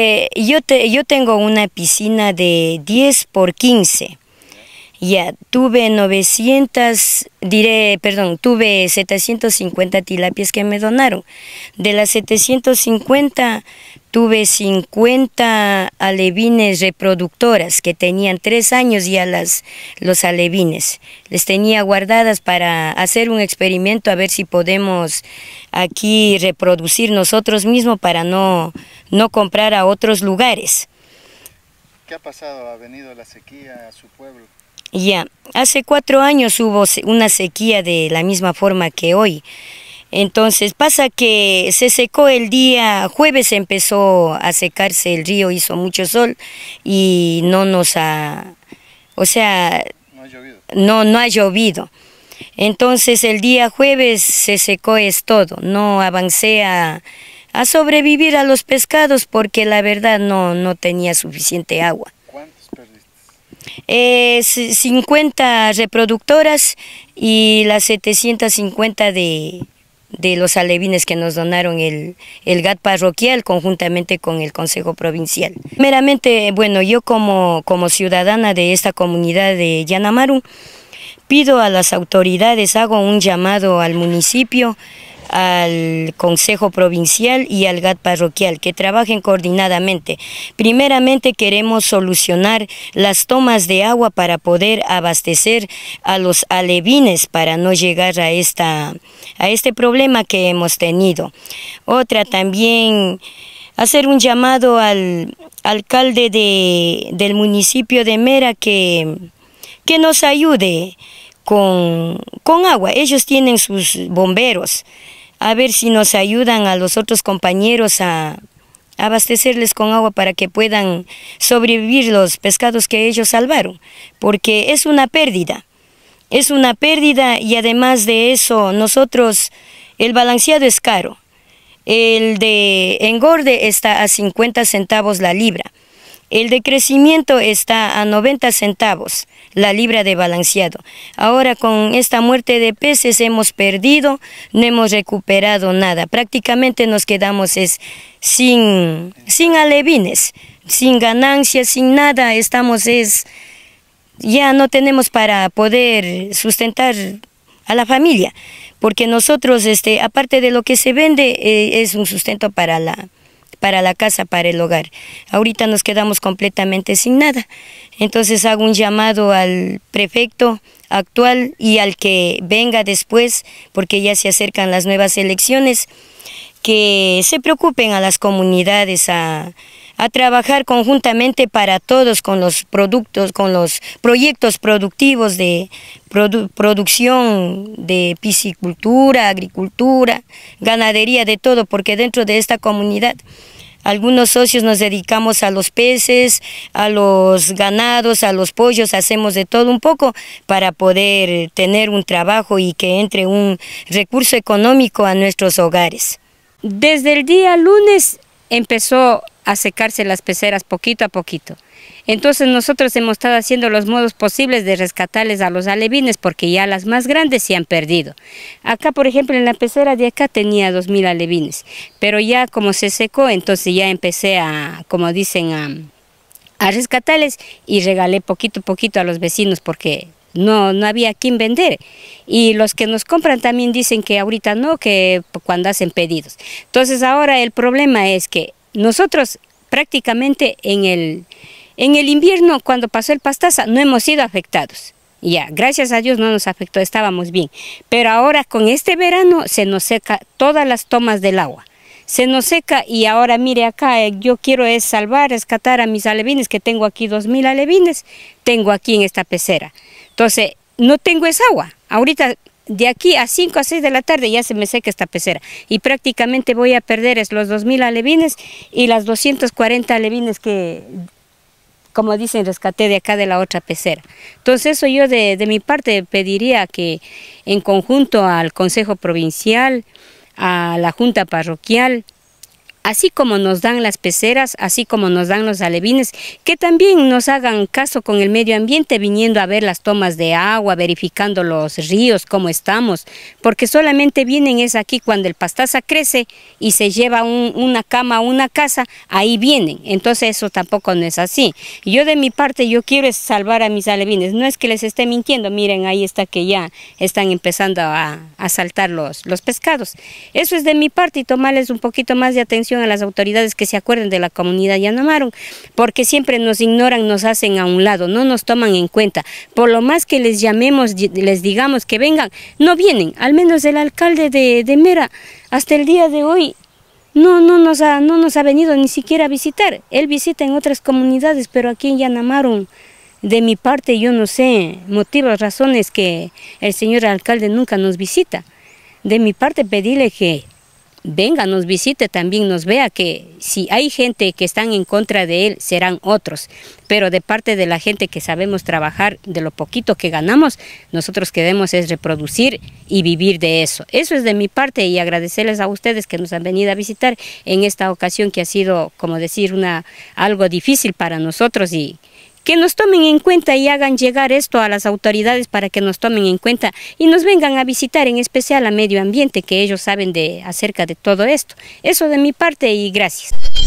Este, yo, yo tengo una piscina de 10 por 15 ya, tuve 900, diré, perdón, tuve 750 tilapias que me donaron. De las 750, tuve 50 alevines reproductoras que tenían tres años ya las, los alevines. Les tenía guardadas para hacer un experimento a ver si podemos aquí reproducir nosotros mismos para no, no comprar a otros lugares. ¿Qué ha pasado? ¿Ha venido la sequía a su pueblo? Ya, hace cuatro años hubo una sequía de la misma forma que hoy. Entonces pasa que se secó el día jueves, empezó a secarse el río, hizo mucho sol y no nos ha, o sea, no ha llovido. No, ha llovido. Entonces el día jueves se secó es todo, no avancé a, a sobrevivir a los pescados porque la verdad no, no tenía suficiente agua es 50 reproductoras y las 750 de, los alevines que nos donaron el, el GAT parroquial conjuntamente con el Consejo Provincial. Meramente, bueno, yo como, como ciudadana de esta comunidad de Yanamaru, pido a las autoridades, hago un llamado al municipio al Consejo Provincial y al GAT Parroquial, que trabajen coordinadamente. Primeramente queremos solucionar las tomas de agua para poder abastecer a los alevines para no llegar a, esta, a este problema que hemos tenido. Otra también hacer un llamado al alcalde de, del municipio de Mera que, que nos ayude con, con agua. Ellos tienen sus bomberos a ver si nos ayudan a los otros compañeros a abastecerles con agua para que puedan sobrevivir los pescados que ellos salvaron, porque es una pérdida, es una pérdida y además de eso nosotros, el balanceado es caro, el de engorde está a 50 centavos la libra, el decrecimiento está a 90 centavos la libra de balanceado. Ahora con esta muerte de peces hemos perdido, no hemos recuperado nada. Prácticamente nos quedamos es sin, sin alevines, sin ganancias, sin nada. Estamos es ya no tenemos para poder sustentar a la familia, porque nosotros este aparte de lo que se vende eh, es un sustento para la para la casa, para el hogar. Ahorita nos quedamos completamente sin nada. Entonces hago un llamado al prefecto actual y al que venga después, porque ya se acercan las nuevas elecciones, que se preocupen a las comunidades, a a trabajar conjuntamente para todos con los productos, con los proyectos productivos de producción de piscicultura, agricultura, ganadería, de todo, porque dentro de esta comunidad algunos socios nos dedicamos a los peces, a los ganados, a los pollos, hacemos de todo un poco para poder tener un trabajo y que entre un recurso económico a nuestros hogares. Desde el día lunes empezó a secarse las peceras poquito a poquito. Entonces nosotros hemos estado haciendo los modos posibles de rescatarles a los alevines porque ya las más grandes se han perdido. Acá, por ejemplo, en la pecera de acá tenía 2.000 alevines, pero ya como se secó, entonces ya empecé a, como dicen, a, a rescatarles y regalé poquito a poquito a los vecinos porque no, no había quien vender. Y los que nos compran también dicen que ahorita no, que cuando hacen pedidos. Entonces ahora el problema es que nosotros prácticamente en el, en el invierno, cuando pasó el pastaza, no hemos sido afectados. Ya, gracias a Dios no nos afectó, estábamos bien. Pero ahora con este verano se nos seca todas las tomas del agua. Se nos seca y ahora mire acá, eh, yo quiero es salvar, rescatar a mis alevines, que tengo aquí dos mil alevines, tengo aquí en esta pecera. Entonces, no tengo esa agua. Ahorita de aquí a 5 a 6 de la tarde ya se me seca esta pecera y prácticamente voy a perder los 2.000 alevines y las 240 alevines que, como dicen, rescaté de acá de la otra pecera. Entonces eso yo de mi parte pediría que en conjunto al Consejo Provincial, a la Junta Parroquial, así como nos dan las peceras, así como nos dan los alevines, que también nos hagan caso con el medio ambiente viniendo a ver las tomas de agua, verificando los ríos, cómo estamos, porque solamente vienen es aquí cuando el pastaza crece y se lleva una cama, una casa, ahí vienen, entonces eso tampoco no es así. Yo de mi parte yo quiero salvar a mis alevines, no es que les esté mintiendo, miren ahí está que ya están empezando a, saltar los, los pescados. Eso es de mi parte y tomarles un poquito más de atención a las autoridades que se acuerden de la comunidad Yanamaron, porque siempre nos ignoran, nos hacen a un lado, no nos toman en cuenta. Por lo más que les llamemos, les digamos que vengan, no vienen, al menos el alcalde de, Mera, hasta el día de hoy no, no, nos ha, no nos ha venido ni siquiera a visitar. Él visita en otras comunidades, pero aquí en Yanamaron, de mi parte, yo no sé motivos, razones que el señor alcalde nunca nos visita. De mi parte, pedirle que venga, nos visite también, nos vea que si hay gente que están en contra de él, serán otros. Pero de parte de la gente que sabemos trabajar, de lo poquito que ganamos, nosotros queremos es reproducir y vivir de eso. Eso es de mi parte y agradecerles a ustedes que nos han venido a visitar en esta ocasión que ha sido, como decir, algo difícil para nosotros y que nos tomen en cuenta y hagan llegar esto a las autoridades para que nos tomen en cuenta y nos vengan a visitar, en especial a medio ambiente, que ellos saben de acerca de todo esto. Eso de mi parte y gracias.